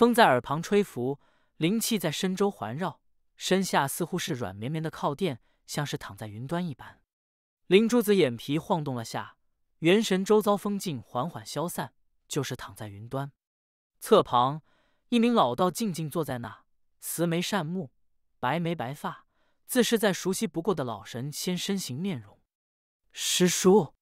风在耳旁吹拂，灵气在身周环绕，身下似乎是软绵绵的靠垫，像是躺在云端一般。灵珠子眼皮晃动了下，元神周遭风劲缓缓消散，就是躺在云端。侧旁一名老道静静坐在那，慈眉善目，白眉白发，自是在熟悉不过的老神仙身形面容。师叔，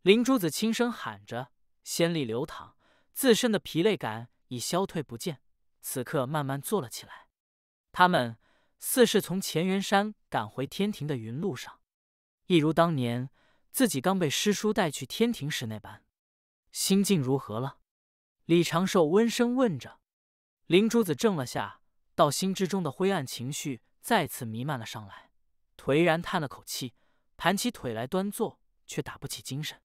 灵珠子轻声喊着，仙力流淌，自身的疲累感。已消退不见，此刻慢慢坐了起来。他们似是从乾元山赶回天庭的云路上，一如当年自己刚被师叔带去天庭时那般，心境如何了？李长寿温声问着。灵珠子怔了下，道心之中的灰暗情绪再次弥漫了上来，颓然叹了口气，盘起腿来端坐，却打不起精神。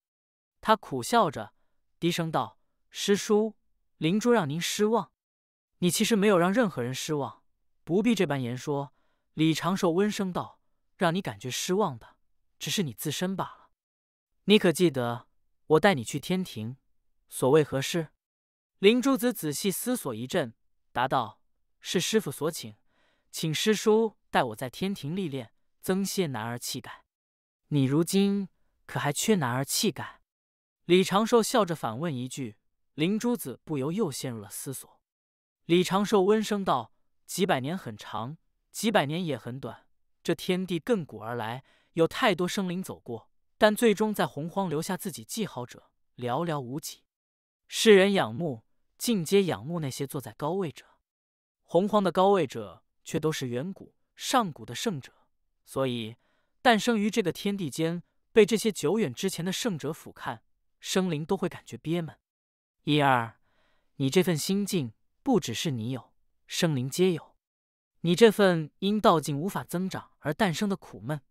他苦笑着低声道：“师叔。”灵珠让您失望，你其实没有让任何人失望，不必这般言说。李长寿温声道：“让你感觉失望的，只是你自身罢了。你可记得我带你去天庭，所谓何事？”灵珠子仔细思索一阵，答道：“是师傅所请，请师叔带我在天庭历练，增些男儿气概。你如今可还缺男儿气概？”李长寿笑着反问一句。灵珠子不由又陷入了思索。李长寿温声道：“几百年很长，几百年也很短。这天地亘古而来，有太多生灵走过，但最终在洪荒留下自己记号者寥寥无几。世人仰慕，尽皆仰慕那些坐在高位者。洪荒的高位者却都是远古、上古的圣者，所以诞生于这个天地间，被这些久远之前的圣者俯瞰，生灵都会感觉憋闷。”一二，你这份心境不只是你有，生灵皆有；你这份因道境无法增长而诞生的苦闷，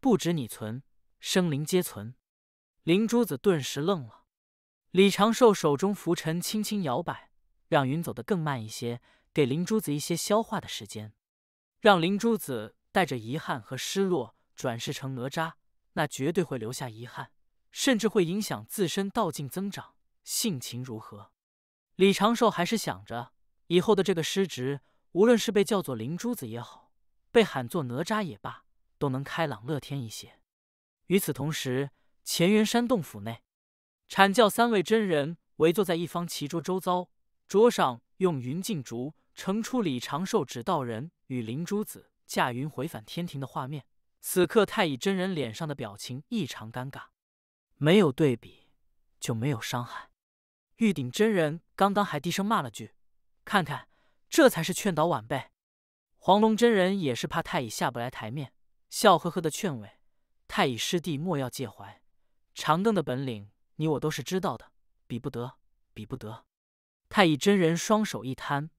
不止你存，生灵皆存。灵珠子顿时愣了。李长寿手中浮尘轻轻摇摆，让云走得更慢一些，给灵珠子一些消化的时间。让灵珠子带着遗憾和失落转世成哪吒，那绝对会留下遗憾，甚至会影响自身道境增长。性情如何？李长寿还是想着以后的这个师侄，无论是被叫做灵珠子也好，被喊做哪吒也罢，都能开朗乐天一些。与此同时，乾元山洞府内，阐教三位真人围坐在一方棋桌周遭，桌上用云镜竹呈出李长寿指道人与灵珠子驾云回返天庭的画面。此刻，太乙真人脸上的表情异常尴尬。没有对比就没有伤害。玉鼎真人刚刚还低声骂了句：“看看，这才是劝导晚辈。”黄龙真人也是怕太乙下不来台面，笑呵呵的劝慰：“太乙师弟莫要介怀，长庚的本领你我都是知道的，比不得，比不得。”太乙真人双手一摊，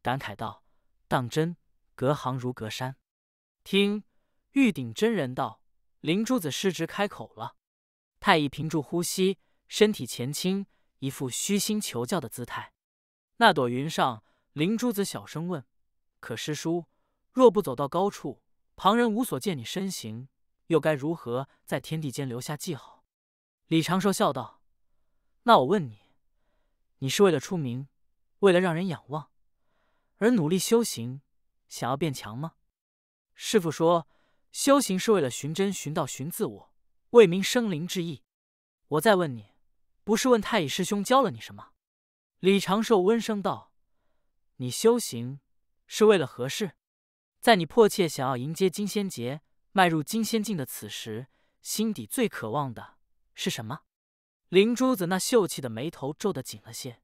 感慨道：“当真隔行如隔山。”听玉鼎真人道：“灵珠子师侄开口了。”太乙屏住呼吸，身体前倾。一副虚心求教的姿态。那朵云上，灵珠子小声问：“可师叔，若不走到高处，旁人无所见你身形，又该如何在天地间留下记号？”李长寿笑道：“那我问你，你是为了出名，为了让人仰望，而努力修行，想要变强吗？”师傅说：“修行是为了寻真、寻道、寻自我，为民生灵之意。”我再问你。不是问太乙师兄教了你什么？李长寿温声道：“你修行是为了何事？在你迫切想要迎接金仙劫、迈入金仙境的此时，心底最渴望的是什么？”灵珠子那秀气的眉头皱得紧了些。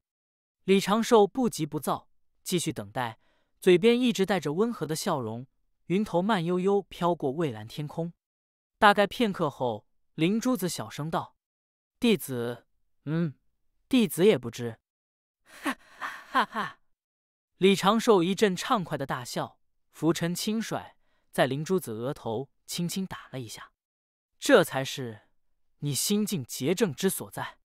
李长寿不急不躁，继续等待，嘴边一直带着温和的笑容。云头慢悠悠飘过蔚蓝天空，大概片刻后，灵珠子小声道：“弟子。”嗯，弟子也不知。哈哈哈！哈李长寿一阵畅快的大笑，拂尘轻甩，在灵珠子额头轻轻打了一下。这才是你心境结症之所在。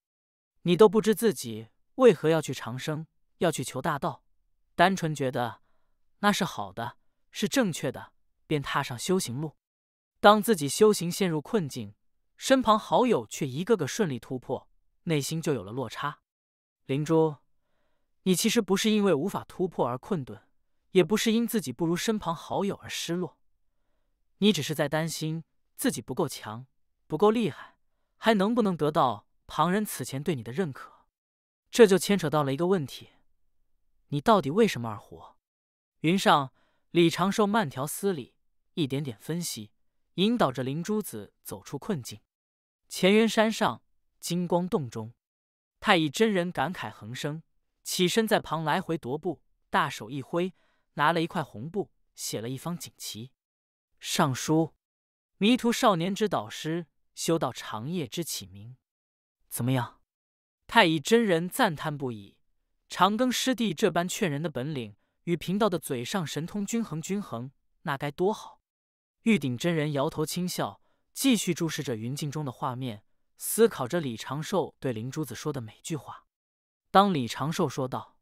你都不知自己为何要去长生，要去求大道，单纯觉得那是好的，是正确的，便踏上修行路。当自己修行陷入困境，身旁好友却一个个顺利突破。内心就有了落差。灵珠，你其实不是因为无法突破而困顿，也不是因自己不如身旁好友而失落，你只是在担心自己不够强、不够厉害，还能不能得到旁人此前对你的认可。这就牵扯到了一个问题：你到底为什么而活？云上，李长寿慢条斯理，一点点分析，引导着灵珠子走出困境。乾元山上。金光洞中，太乙真人感慨横生，起身在旁来回踱步，大手一挥，拿了一块红布，写了一方锦旗。上书：“迷途少年之导师，修道长夜之启明。”怎么样？太乙真人赞叹不已。长庚师弟这般劝人的本领，与贫道的嘴上神通均衡均衡，那该多好！玉鼎真人摇头轻笑，继续注视着云镜中的画面。思考着李长寿对灵珠子说的每句话。当李长寿说道：“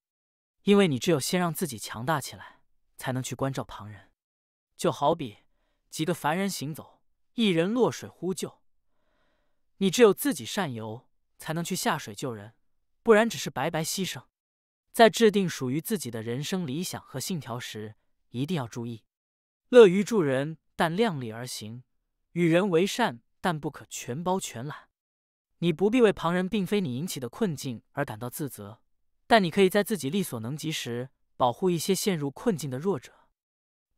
因为你只有先让自己强大起来，才能去关照旁人。就好比几个凡人行走，一人落水呼救，你只有自己善游，才能去下水救人，不然只是白白牺牲。”在制定属于自己的人生理想和信条时，一定要注意：乐于助人，但量力而行；与人为善，但不可全包全揽。你不必为旁人并非你引起的困境而感到自责，但你可以在自己力所能及时保护一些陷入困境的弱者。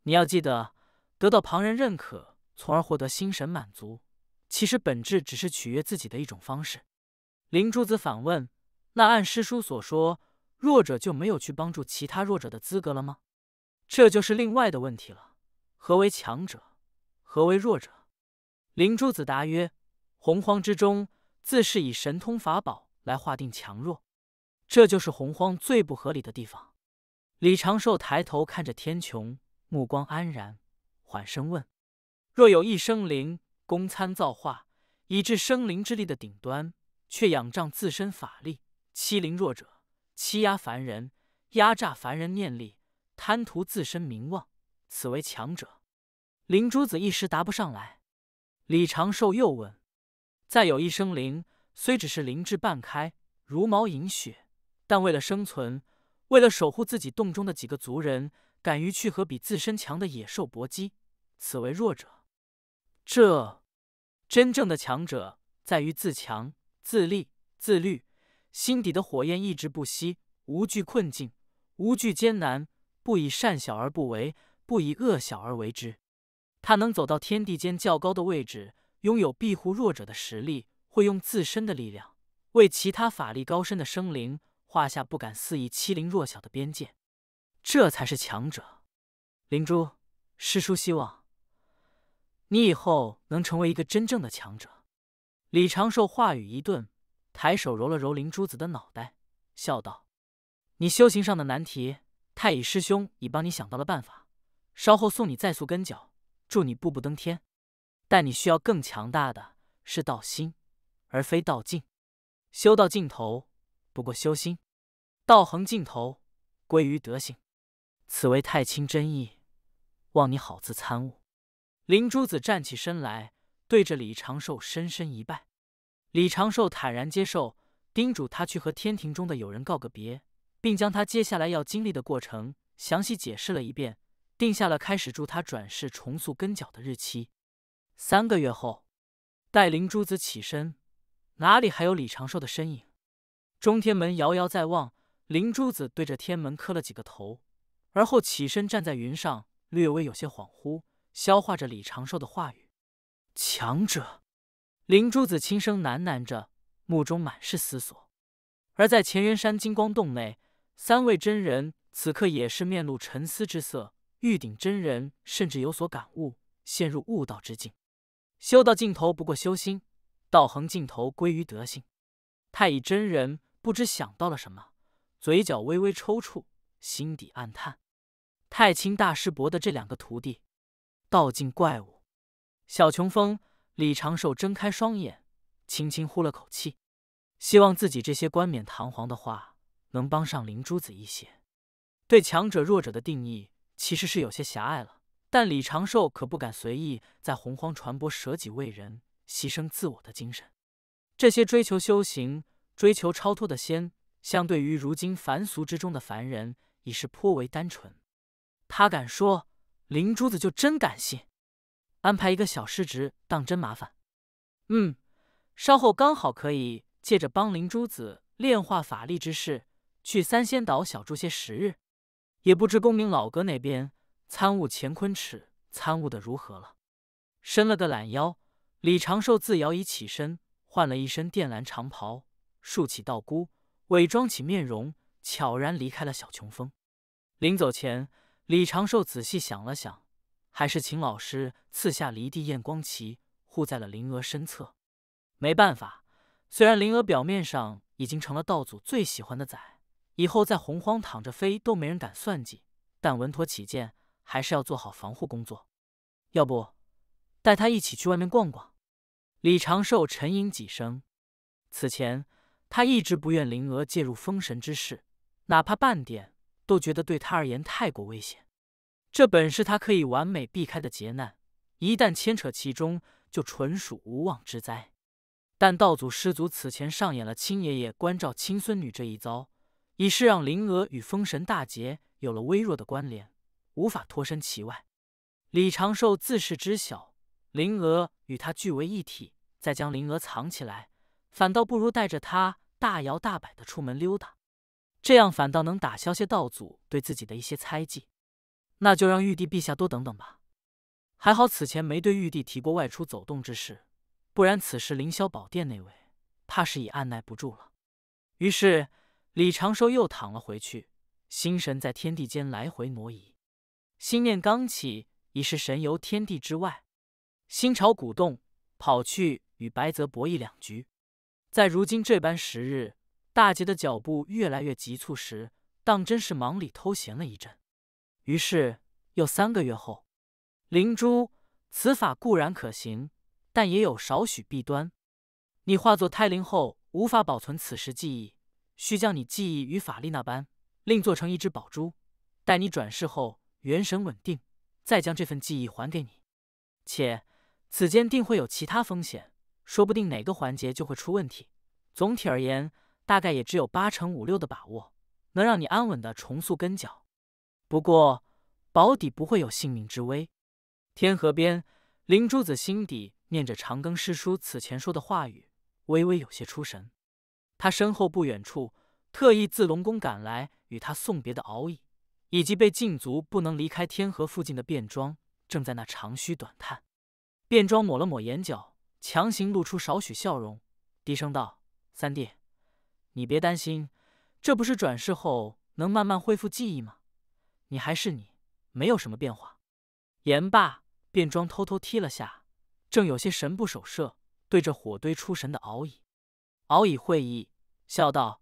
你要记得，得到旁人认可，从而获得心神满足，其实本质只是取悦自己的一种方式。灵珠子反问：“那按师叔所说，弱者就没有去帮助其他弱者的资格了吗？”这就是另外的问题了。何为强者？何为弱者？灵珠子答曰：“洪荒之中。”自是以神通法宝来划定强弱，这就是洪荒最不合理的地方。李长寿抬头看着天穹，目光安然，缓声问：“若有一生灵，公参造化，以至生灵之力的顶端，却仰仗自身法力欺凌弱者，欺压凡人，压榨凡人念力，贪图自身名望，此为强者。”灵珠子一时答不上来。李长寿又问。再有一生灵，虽只是灵智半开，如毛饮血，但为了生存，为了守护自己洞中的几个族人，敢于去和比自身强的野兽搏击，此为弱者。这真正的强者，在于自强、自立、自律，心底的火焰一直不息，无惧困境，无惧艰难，不以善小而不为，不以恶小而为之。他能走到天地间较高的位置。拥有庇护弱者的实力，会用自身的力量为其他法力高深的生灵画下不敢肆意欺凌弱小的边界，这才是强者。灵珠师叔希望你以后能成为一个真正的强者。李长寿话语一顿，抬手揉了揉灵珠子的脑袋，笑道：“你修行上的难题，太乙师兄已帮你想到了办法，稍后送你再速跟脚，助你步步登天。”但你需要更强大的是道心，而非道境。修道尽头，不过修心；道恒尽头，归于德性。此为太清真意，望你好自参悟。灵珠子站起身来，对着李长寿深深一拜。李长寿坦然接受，叮嘱他去和天庭中的友人告个别，并将他接下来要经历的过程详细解释了一遍，定下了开始助他转世重塑根脚的日期。三个月后，待灵珠子起身，哪里还有李长寿的身影？中天门遥遥在望，灵珠子对着天门磕了几个头，而后起身站在云上，略微有些恍惚，消化着李长寿的话语。强者，灵珠子轻声喃喃着，目中满是思索。而在乾元山金光洞内，三位真人此刻也是面露沉思之色，玉鼎真人甚至有所感悟，陷入悟道之境。修道尽头，不过修心；道行尽头，归于德性。太乙真人不知想到了什么，嘴角微微抽搐，心底暗叹：太清大师伯的这两个徒弟，道尽怪物。小琼峰，李长寿睁开双眼，轻轻呼了口气，希望自己这些冠冕堂皇的话能帮上灵珠子一些。对强者、弱者的定义，其实是有些狭隘了。但李长寿可不敢随意在洪荒传播舍己为人、牺牲自我的精神。这些追求修行、追求超脱的仙，相对于如今凡俗之中的凡人，已是颇为单纯。他敢说，灵珠子就真敢信？安排一个小师侄，当真麻烦。嗯，稍后刚好可以借着帮灵珠子炼化法力之事，去三仙岛小住些时日。也不知公明老哥那边。参悟乾坤尺，参悟的如何了？伸了个懒腰，李长寿自摇椅起身，换了一身靛蓝长袍，竖起道姑，伪装起面容，悄然离开了小琼峰。临走前，李长寿仔细想了想，还是请老师赐下离地验光旗，护在了灵娥身侧。没办法，虽然灵娥表面上已经成了道祖最喜欢的崽，以后在洪荒躺着飞都没人敢算计，但稳妥起见。还是要做好防护工作，要不带他一起去外面逛逛。李长寿沉吟几声。此前他一直不愿灵娥介入封神之事，哪怕半点都觉得对他而言太过危险。这本是他可以完美避开的劫难，一旦牵扯其中，就纯属无妄之灾。但道祖师祖此前上演了亲爷爷关照亲孙女这一遭，已是让灵娥与封神大劫有了微弱的关联。无法脱身其外，李长寿自是知晓灵娥与他俱为一体，再将灵娥藏起来，反倒不如带着他大摇大摆的出门溜达，这样反倒能打消些道祖对自己的一些猜忌。那就让玉帝陛下多等等吧，还好此前没对玉帝提过外出走动之事，不然此时凌霄宝殿那位怕是已按耐不住了。于是李长寿又躺了回去，心神在天地间来回挪移。心念刚起，已是神游天地之外。心潮鼓动，跑去与白泽博弈两局。在如今这般时日，大杰的脚步越来越急促时，当真是忙里偷闲了一阵。于是又三个月后，灵珠此法固然可行，但也有少许弊端。你化作胎灵后，无法保存此时记忆，需将你记忆与法力那般，另做成一只宝珠，待你转世后。元神稳定，再将这份记忆还给你。且此间定会有其他风险，说不定哪个环节就会出问题。总体而言，大概也只有八成五六的把握，能让你安稳的重塑根脚。不过，保底不会有性命之危。天河边，灵珠子心底念着长庚师叔此前说的话语，微微有些出神。他身后不远处，特意自龙宫赶来与他送别的敖乙。以及被禁足不能离开天河附近的便庄，正在那长吁短叹，便庄抹了抹眼角，强行露出少许笑容，低声道：“三弟，你别担心，这不是转世后能慢慢恢复记忆吗？你还是你，没有什么变化。”言罢，便庄偷偷踢了下正有些神不守舍、对着火堆出神的敖乙。敖乙会意，笑道：“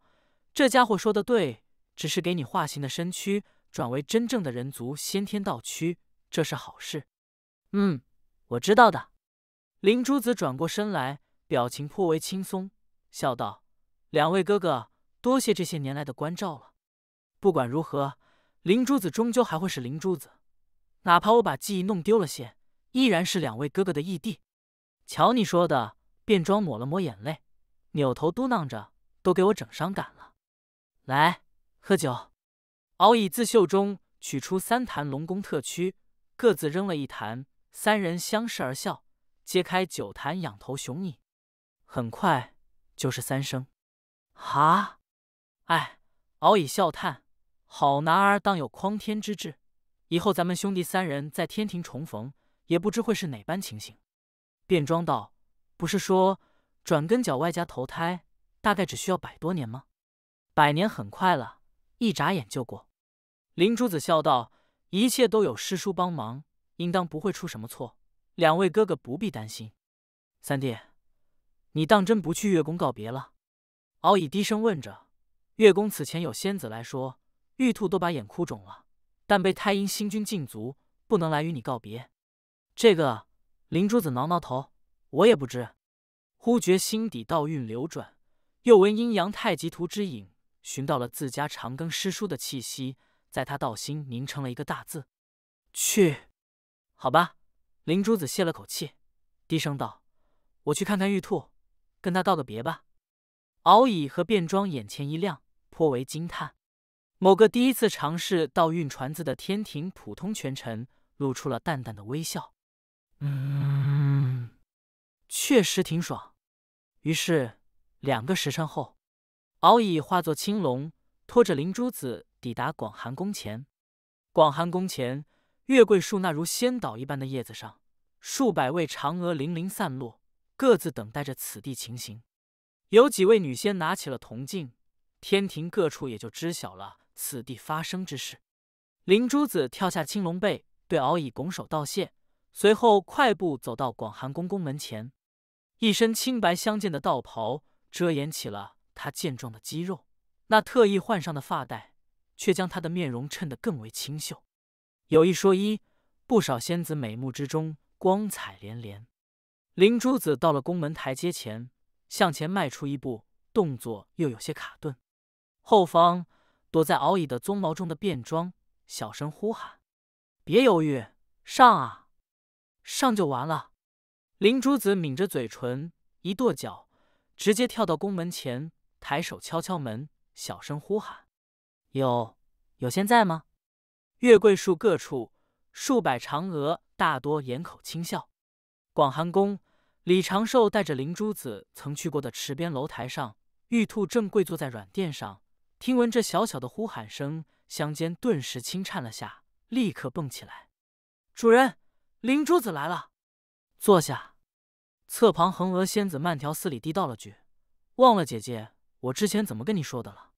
这家伙说的对，只是给你化形的身躯。”转为真正的人族先天道躯，这是好事。嗯，我知道的。灵珠子转过身来，表情颇为轻松，笑道：“两位哥哥，多谢这些年来的关照了。不管如何，灵珠子终究还会是灵珠子，哪怕我把记忆弄丢了些，依然是两位哥哥的义弟。”瞧你说的，便装抹了抹眼泪，扭头嘟囔着：“都给我整伤感了。”来，喝酒。敖乙自袖中取出三坛龙宫特曲，各自扔了一坛，三人相视而笑，揭开酒坛仰头雄饮。很快就是三声“哈”，哎，敖乙笑叹：“好男儿当有匡天之志，以后咱们兄弟三人在天庭重逢，也不知会是哪般情形。”便装道：“不是说转根脚外加投胎，大概只需要百多年吗？百年很快了，一眨眼就过。”灵珠子笑道：“一切都有师叔帮忙，应当不会出什么错。两位哥哥不必担心。”三弟，你当真不去月宫告别了？”敖乙低声问着。月宫此前有仙子来说，玉兔都把眼哭肿了，但被太阴星君禁足，不能来与你告别。这个，灵珠子挠挠头，我也不知。忽觉心底道韵流转，又闻阴阳太极图之影，寻到了自家长庚师叔的气息。在他道心凝成了一个大字，去，好吧。灵珠子泄了口气，低声道：“我去看看玉兔，跟他道个别吧。”敖乙和便装眼前一亮，颇为惊叹。某个第一次尝试倒运传子的天庭普通权臣露出了淡淡的微笑：“嗯，确实挺爽。”于是，两个时辰后，敖乙化作青龙，拖着灵珠子。抵达广寒宫前，广寒宫前月桂树那如仙岛一般的叶子上，数百位嫦娥零零散落，各自等待着此地情形。有几位女仙拿起了铜镜，天庭各处也就知晓了此地发生之事。灵珠子跳下青龙背，对敖乙拱手道谢，随后快步走到广寒宫宫门前，一身青白相间的道袍遮掩起了他健壮的肌肉，那特意换上的发带。却将她的面容衬得更为清秀。有一说一，不少仙子美目之中光彩连连。灵珠子到了宫门台阶前，向前迈出一步，动作又有些卡顿。后方躲在敖乙的鬃毛中的便装，小声呼喊：“别犹豫，上啊！上就完了。”灵珠子抿着嘴唇，一跺脚，直接跳到宫门前，抬手敲敲门，小声呼喊。有有，现在吗？月桂树各处，数百嫦娥大多掩口轻笑。广寒宫，李长寿带着灵珠子曾去过的池边楼台上，玉兔正跪坐在软垫上。听闻这小小的呼喊声，香肩顿时轻颤了下，立刻蹦起来。主人，灵珠子来了。坐下。侧旁横娥仙子慢条斯理地道了句：“忘了姐姐，我之前怎么跟你说的了？”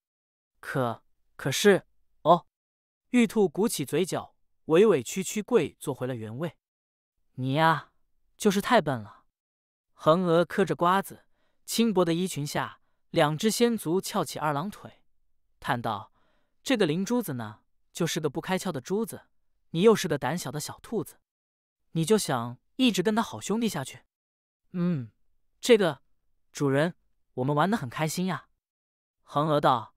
可。可是，哦，玉兔鼓起嘴角，委委屈屈跪坐回了原位。你呀，就是太笨了。姮娥嗑着瓜子，轻薄的衣裙下，两只仙足翘起二郎腿，叹道：“这个灵珠子呢，就是个不开窍的珠子。你又是个胆小的小兔子，你就想一直跟他好兄弟下去。”嗯，这个，主人，我们玩得很开心呀。”恒娥道。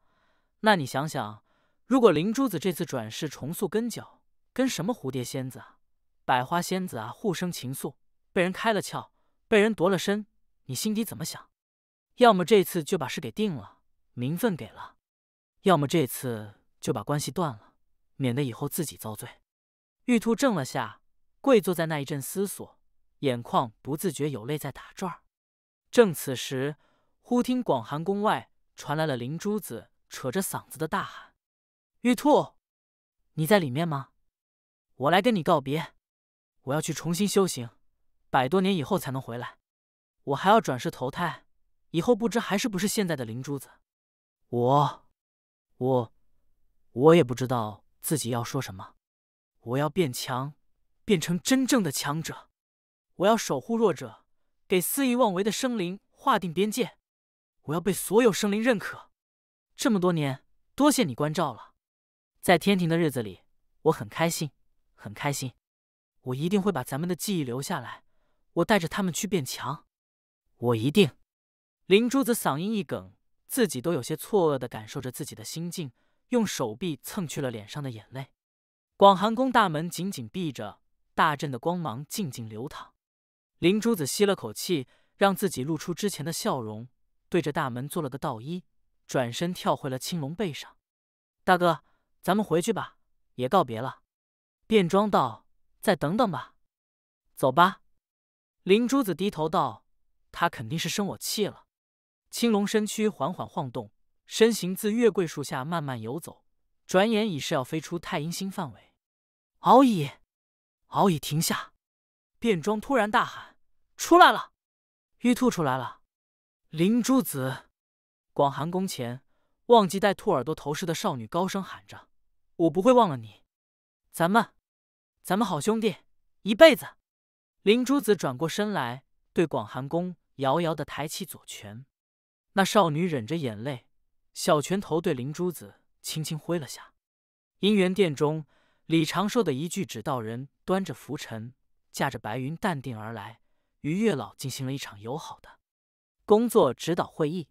那你想想，如果灵珠子这次转世重塑根脚，跟什么蝴蝶仙子啊、百花仙子啊互生情愫，被人开了窍，被人夺了身，你心底怎么想？要么这次就把事给定了，名分给了；要么这次就把关系断了，免得以后自己遭罪。玉兔怔了下，跪坐在那一阵思索，眼眶不自觉有泪在打转。正此时，忽听广寒宫外传来了灵珠子。扯着嗓子的大喊：“玉兔，你在里面吗？我来跟你告别。我要去重新修行，百多年以后才能回来。我还要转世投胎，以后不知还是不是现在的灵珠子。我，我，我也不知道自己要说什么。我要变强，变成真正的强者。我要守护弱者，给肆意妄为的生灵划定边界。我要被所有生灵认可。”这么多年，多谢你关照了。在天庭的日子里，我很开心，很开心。我一定会把咱们的记忆留下来，我带着他们去变强。我一定。灵珠子嗓音一哽，自己都有些错愕的感受着自己的心境，用手臂蹭去了脸上的眼泪。广寒宫大门紧紧闭着，大阵的光芒静静流淌。灵珠子吸了口气，让自己露出之前的笑容，对着大门做了个道揖。转身跳回了青龙背上，大哥，咱们回去吧，也告别了。便装道：“再等等吧。”走吧。灵珠子低头道：“他肯定是生我气了。”青龙身躯缓缓晃动，身形自月桂树下慢慢游走，转眼已是要飞出太阴星范围。敖乙，敖乙停下！便装突然大喊：“出来了！玉兔出来了！”灵珠子。广寒宫前，忘记戴兔耳朵头饰的少女高声喊着：“我不会忘了你，咱们，咱们好兄弟，一辈子。”灵珠子转过身来，对广寒宫遥遥的抬起左拳。那少女忍着眼泪，小拳头对灵珠子轻轻挥了下。姻缘殿中，李长寿的一句指道人端着拂尘，驾着白云，淡定而来，与月老进行了一场友好的工作指导会议。